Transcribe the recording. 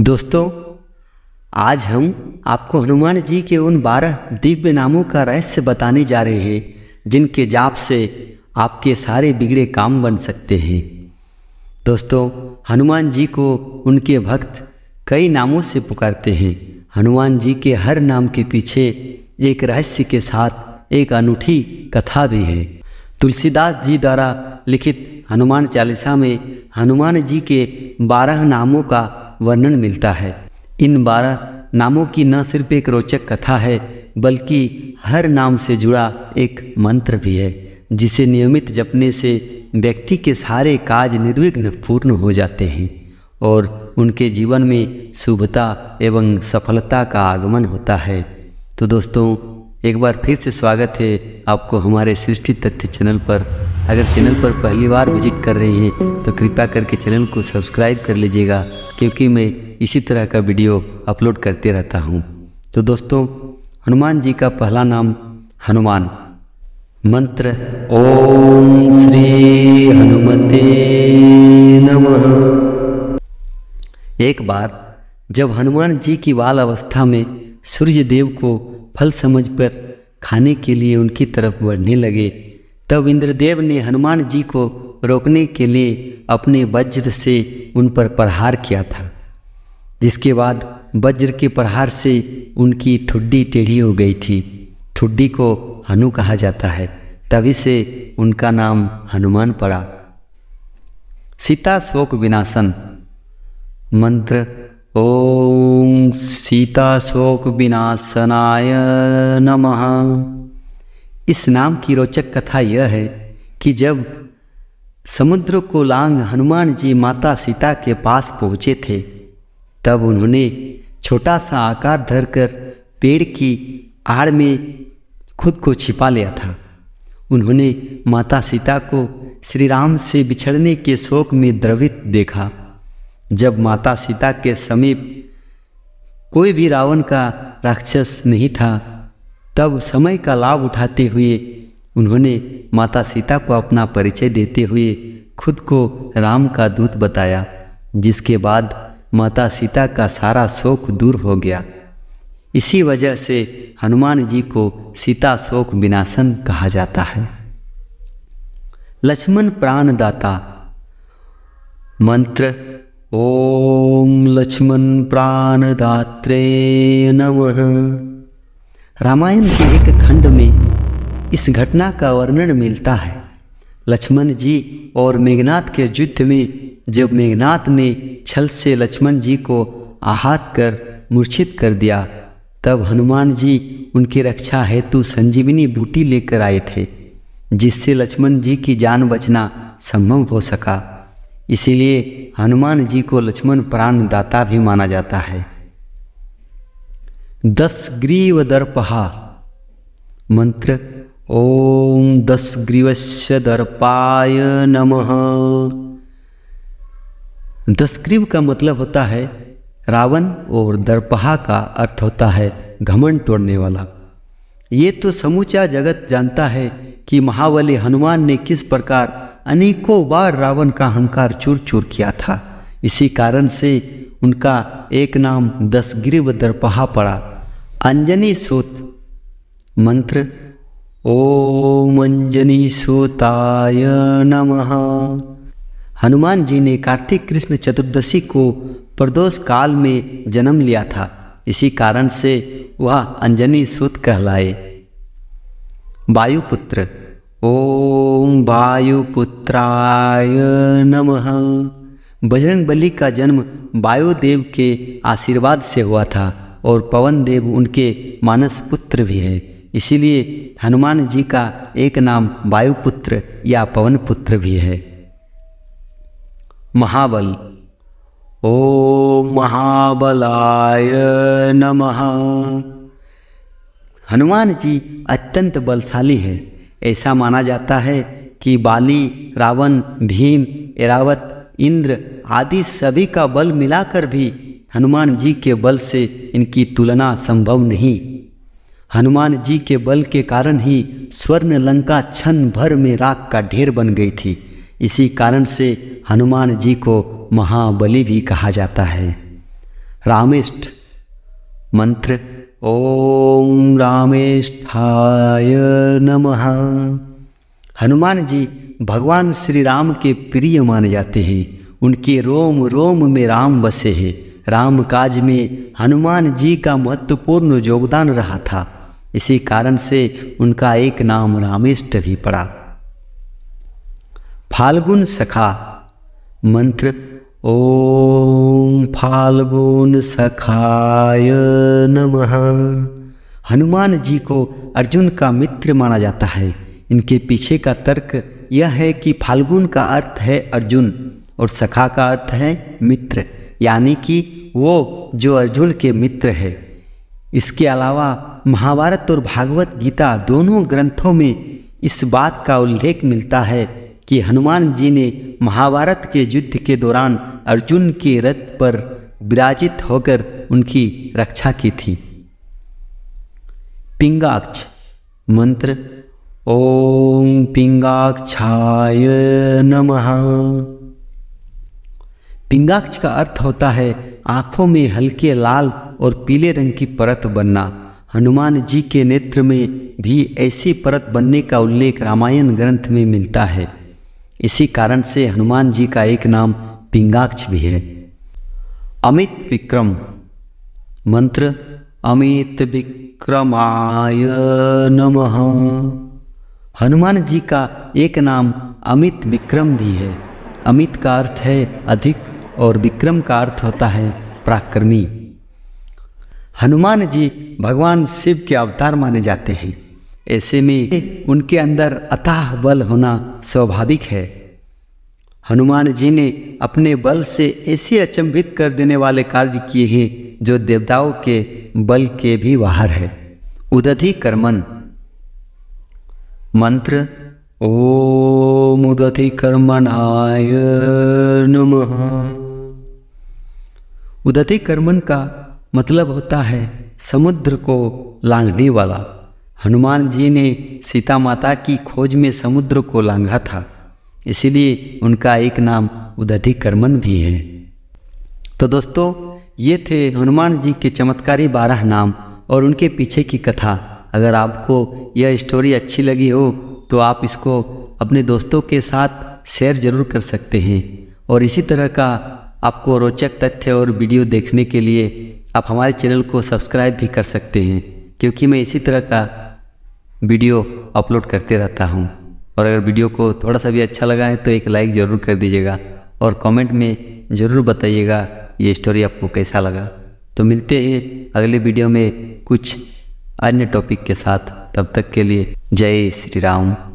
दोस्तों आज हम आपको हनुमान जी के उन बारह दिव्य नामों का रहस्य बताने जा रहे हैं जिनके जाप से आपके सारे बिगड़े काम बन सकते हैं दोस्तों हनुमान जी को उनके भक्त कई नामों से पुकारते हैं हनुमान जी के हर नाम के पीछे एक रहस्य के साथ एक अनूठी कथा भी है तुलसीदास जी द्वारा लिखित हनुमान चालीसा में हनुमान जी के बारह नामों का वर्णन मिलता है इन बारह नामों की न सिर्फ एक रोचक कथा है बल्कि हर नाम से जुड़ा एक मंत्र भी है जिसे नियमित जपने से व्यक्ति के सारे काज निर्विघ्न पूर्ण हो जाते हैं और उनके जीवन में शुभता एवं सफलता का आगमन होता है तो दोस्तों एक बार फिर से स्वागत है आपको हमारे सृष्टि तथ्य चैनल पर अगर चैनल पर पहली बार विजिट कर रहे हैं तो कृपया करके चैनल को सब्सक्राइब कर लीजिएगा क्योंकि मैं इसी तरह का वीडियो अपलोड करते रहता हूँ तो दोस्तों हनुमान जी का पहला नाम हनुमान मंत्र ओम श्री हनुमते नमः एक बार जब हनुमान जी की बाल अवस्था में सूर्यदेव को फल समझ पर खाने के लिए उनकी तरफ बढ़ने लगे तब इंद्रदेव ने हनुमान जी को रोकने के लिए अपने वज्र से उन पर प्रहार किया था जिसके बाद वज्र के प्रहार से उनकी ठुड्डी टेढ़ी हो गई थी ठुड्डी को हनु कहा जाता है तभी से उनका नाम हनुमान पड़ा सीता शोक विनाशन मंत्र ओम सीता शोक विनाशनाय नमः इस नाम की रोचक कथा यह है कि जब समुद्र को लांग हनुमान जी माता सीता के पास पहुँचे थे तब उन्होंने छोटा सा आकार धरकर पेड़ की आड़ में खुद को छिपा लिया था उन्होंने माता सीता को श्री राम से बिछड़ने के शोक में द्रवित देखा जब माता सीता के समीप कोई भी रावण का राक्षस नहीं था तब समय का लाभ उठाते हुए उन्होंने माता सीता को अपना परिचय देते हुए खुद को राम का दूत बताया जिसके बाद माता सीता का सारा शोक दूर हो गया इसी वजह से हनुमान जी को सीता शोक विनाशन कहा जाता है लक्ष्मण प्राणदाता मंत्र ओम लक्ष्मण प्राणदात्रे नमः रामायण के एक खंड में इस घटना का वर्णन मिलता है लक्ष्मण जी और मेघनाथ के युद्ध में जब मेघनाथ ने छल से लक्ष्मण जी को आहत कर मूर्छित कर दिया तब हनुमान जी उनकी रक्षा हेतु संजीवनी बूटी लेकर आए थे जिससे लक्ष्मण जी की जान बचना संभव हो सका इसीलिए हनुमान जी को लक्ष्मण प्राणदाता भी माना जाता है दस ग्रीव दर्पहा मंत्र ओम दस ग्रीवस्य दर्पाय नम दस ग्रीव का मतलब होता है रावण और दर्पहा का अर्थ होता है घमंड तोड़ने वाला ये तो समूचा जगत जानता है कि महाबली हनुमान ने किस प्रकार अनेकों बार रावण का अहंकार चूर चूर किया था इसी कारण से उनका एक नाम दसग्रीव दरपहा पड़ा अंजनी सूत मंत्र ओम अंजनी सूताय नमः हनुमान जी ने कार्तिक कृष्ण चतुर्दशी को प्रदोष काल में जन्म लिया था इसी कारण से वह अंजनी सूत कहलाए वायुपुत्र ओम वायुपुत्राय नमः बजरंग बली का जन्म वायुदेव के आशीर्वाद से हुआ था और पवन देव उनके मानस पुत्र भी है इसीलिए हनुमान जी का एक नाम वायुपुत्र या पवन पुत्र भी है महाबल ओ महाबलाय नमः हनुमान जी अत्यंत बलशाली है ऐसा माना जाता है कि बाली रावण भीम एरावत इंद्र आदि सभी का बल मिलाकर भी हनुमान जी के बल से इनकी तुलना संभव नहीं हनुमान जी के बल के कारण ही स्वर्ण लंका क्षण भर में राख का ढेर बन गई थी इसी कारण से हनुमान जी को महाबली भी कहा जाता है रामेष्ट मंत्र ओम रामेष्ठाय नमः हनुमान जी भगवान श्री राम के प्रिय माने जाते हैं उनके रोम रोम में राम बसे हैं राम काज में हनुमान जी का महत्वपूर्ण योगदान रहा था इसी कारण से उनका एक नाम रामेष्ट भी पड़ा फाल्गुन सखा मंत्र ओम फाल्गुन सखाय नमः हनुमान जी को अर्जुन का मित्र माना जाता है इनके पीछे का तर्क यह है कि फाल्गुन का अर्थ है अर्जुन और सखा का अर्थ है मित्र यानी कि वो जो अर्जुन के मित्र है इसके अलावा महाभारत और भागवत गीता दोनों ग्रंथों में इस बात का उल्लेख मिलता है कि हनुमान जी ने महाभारत के युद्ध के दौरान अर्जुन के रथ पर विराजित होकर उनकी रक्षा की थी पिंगाक्ष मंत्र ओम पिंगाक्षाय नमः पिंगाक्ष का अर्थ होता है आंखों में हल्के लाल और पीले रंग की परत बनना हनुमान जी के नेत्र में भी ऐसी परत बनने का उल्लेख रामायण ग्रंथ में मिलता है इसी कारण से हनुमान जी का एक नाम पिंगाक्ष भी है अमित विक्रम मंत्र अमित विक्रमाय नमः हनुमान जी का एक नाम अमित विक्रम भी है अमित का अर्थ है अधिक और विक्रम का अर्थ होता है पराक्रमी हनुमान जी भगवान शिव के अवतार माने जाते हैं ऐसे में उनके अंदर अथाह बल होना स्वाभाविक है हनुमान जी ने अपने बल से ऐसे अचंभित कर देने वाले कार्य किए हैं जो देवताओं के बल के भी बाहर है उदधि कर्मन मंत्र ओम उदधि कर्मनाय नमः उदती कर्मन का मतलब होता है समुद्र को लांघने वाला हनुमान जी ने सीता माता की खोज में समुद्र को लांघा था इसीलिए उनका एक नाम उदधी कर्मन भी है तो दोस्तों ये थे हनुमान जी के चमत्कारी बारह नाम और उनके पीछे की कथा अगर आपको यह स्टोरी अच्छी लगी हो तो आप इसको अपने दोस्तों के साथ शेयर ज़रूर कर सकते हैं और इसी तरह का आपको रोचक तथ्य और वीडियो देखने के लिए आप हमारे चैनल को सब्सक्राइब भी कर सकते हैं क्योंकि मैं इसी तरह का वीडियो अपलोड करते रहता हूँ और अगर वीडियो को थोड़ा सा भी अच्छा लगा है तो एक लाइक ज़रूर कर दीजिएगा और कमेंट में ज़रूर बताइएगा ये स्टोरी आपको कैसा लगा तो मिलते हैं अगले वीडियो में कुछ अन्य टॉपिक के साथ तब तक के लिए जय श्री राम